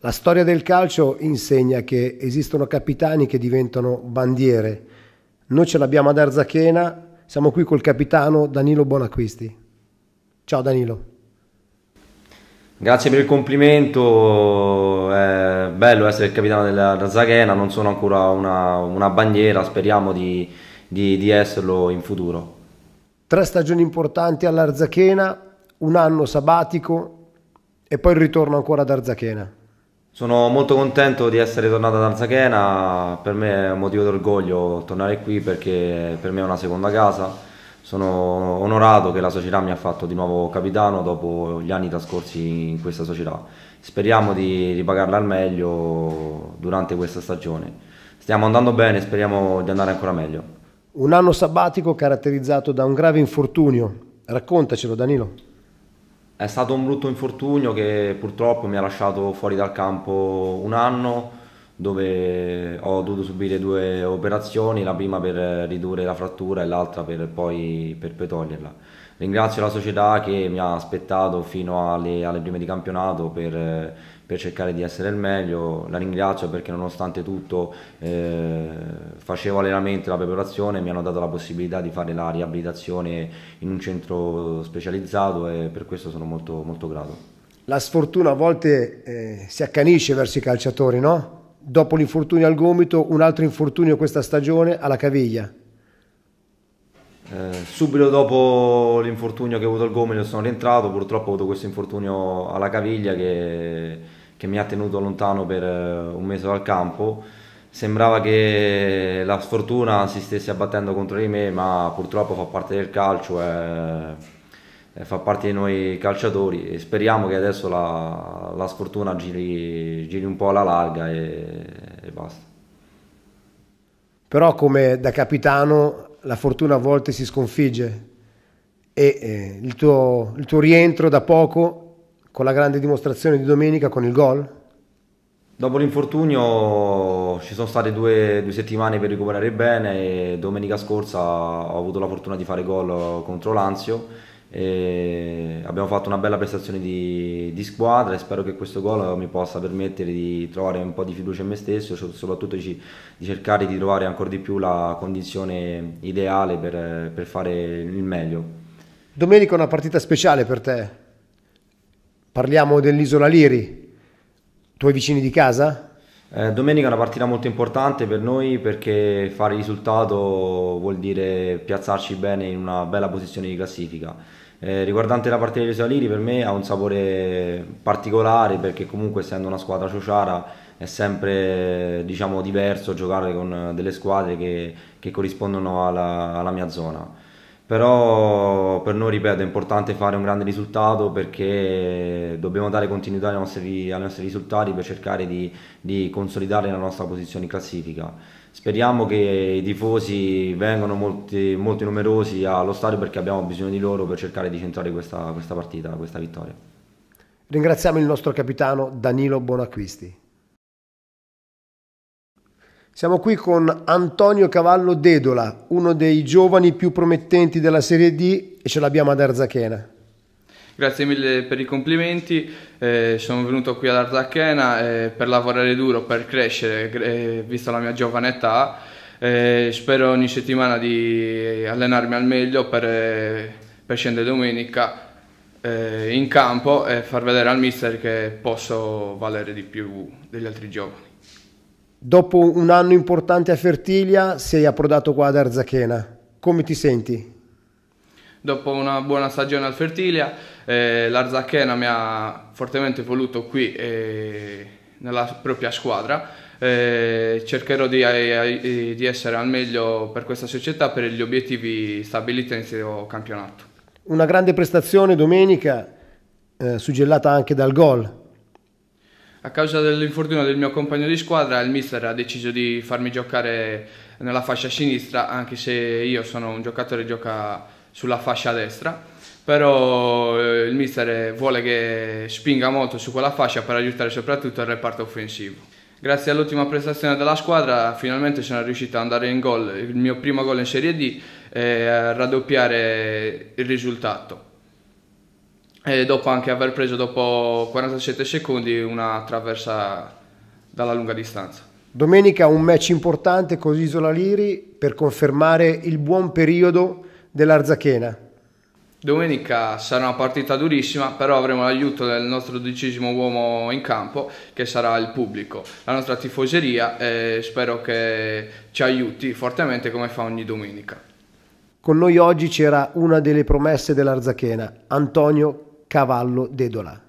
La storia del calcio insegna che esistono capitani che diventano bandiere. Noi ce l'abbiamo ad Arzachena, siamo qui col capitano Danilo Bonacquisti. Ciao Danilo. Grazie per il complimento, è bello essere il capitano dell'Arzachena, non sono ancora una, una bandiera, speriamo di, di, di esserlo in futuro. Tre stagioni importanti all'Arzachena, un anno sabbatico e poi il ritorno ancora ad Arzachena. Sono molto contento di essere tornato ad Arzachena, per me è un motivo d'orgoglio tornare qui perché per me è una seconda casa. Sono onorato che la società mi ha fatto di nuovo capitano dopo gli anni trascorsi in questa società. Speriamo di ripagarla al meglio durante questa stagione. Stiamo andando bene, speriamo di andare ancora meglio. Un anno sabbatico caratterizzato da un grave infortunio. Raccontacelo Danilo. È stato un brutto infortunio che purtroppo mi ha lasciato fuori dal campo un anno dove ho dovuto subire due operazioni, la prima per ridurre la frattura e l'altra per poi per toglierla. Ringrazio la società che mi ha aspettato fino alle, alle prime di campionato per, per, cercare di essere il meglio, la ringrazio perché nonostante tutto eh, facevo allenamento e la preparazione mi hanno dato la possibilità di fare la riabilitazione in un centro specializzato e per questo sono molto, molto grato. La sfortuna a volte eh, si accanisce verso i calciatori, no? dopo l'infortunio al gomito, un altro infortunio questa stagione alla caviglia? Eh, subito dopo l'infortunio che ho avuto al gomito sono rientrato, purtroppo ho avuto questo infortunio alla caviglia che, che mi ha tenuto lontano per eh, un mese dal campo. Sembrava che la sfortuna si stesse abbattendo contro di me, ma purtroppo fa parte del calcio. E eh, eh, fa parte di noi calciatori e speriamo che adesso la, la sfortuna giri, giri, un po' alla larga e, e, basta. Però come da capitano la fortuna a volte si sconfigge e eh, il, tuo, il tuo rientro da poco con la grande dimostrazione di domenica con il gol? Dopo l'infortunio ci sono state due, due, settimane per recuperare bene e domenica scorsa ho avuto la fortuna di fare gol contro Lanzio e abbiamo fatto una bella prestazione di, di, squadra e spero che questo gol mi possa permettere di trovare un po' di fiducia in me stesso soprattutto di, di cercare di trovare ancora di più la condizione ideale per, per fare il meglio. Domenica è una partita speciale per te. Parliamo dell'Isola Liri, tuoi vicini di casa? Eh, domenica è una partita molto importante per noi perché fare risultato vuol dire piazzarci bene in una bella posizione di classifica. Eh, riguardante la partita dei Saliri, per me ha un sapore particolare perché comunque essendo una squadra sociara è sempre diciamo, diverso giocare con delle squadre che, che corrispondono alla, alla mia zona però per noi ripeto è importante fare un grande risultato perché dobbiamo dare continuità ai nostri, ai nostri risultati per cercare di, di, consolidare la nostra posizione in classifica speriamo che i tifosi vengano molti, molto numerosi allo stadio perché abbiamo bisogno di loro per cercare di centrare questa, questa partita, questa vittoria Ringraziamo il nostro capitano Danilo Bonacquisti siamo qui con Antonio Cavallo Dedola, uno dei giovani più promettenti della Serie D e ce l'abbiamo ad Arzachena. Grazie mille per i complimenti, eh, sono venuto qui ad Arzachena eh, per lavorare duro, per crescere, eh, vista la mia giovane età. Eh, spero ogni settimana di eh, allenarmi al meglio per, eh, per scendere domenica in campo e far vedere al mister che posso valere di più degli altri giovani. Dopo un anno importante a Fertilia sei approdato qua ad Arzachena. Come ti senti? Dopo una buona stagione al Fertilia, eh, l'Arzachena mi ha fortemente voluto qui eh, nella propria squadra. Eh, cercherò di, di, essere al meglio per questa società per gli obiettivi stabiliti all'inizio campionato. Una grande prestazione domenica, eh, suggellata anche dal gol. A causa dell'infortunio del mio compagno di squadra, il mister ha deciso di farmi giocare nella fascia sinistra, anche se io sono un giocatore che gioca sulla fascia destra. Però eh, il mister vuole che spinga molto su quella fascia per aiutare soprattutto il reparto offensivo. Grazie all'ultima prestazione della squadra finalmente sono riuscito ad andare in gol, il mio primo gol in Serie D e eh, a raddoppiare il risultato e dopo anche aver preso dopo 47 secondi una traversa dalla lunga distanza. Domenica un match importante con Isola Liri per confermare il buon periodo dell'Arzachena. Domenica sarà una partita durissima, però avremo l'aiuto del nostro dodicesimo uomo in campo, che sarà il pubblico, la nostra tifoseria e spero che ci aiuti fortemente come fa ogni domenica. Con noi oggi c'era una delle promesse dell'Arzachena, Antonio cavallo d'Edola.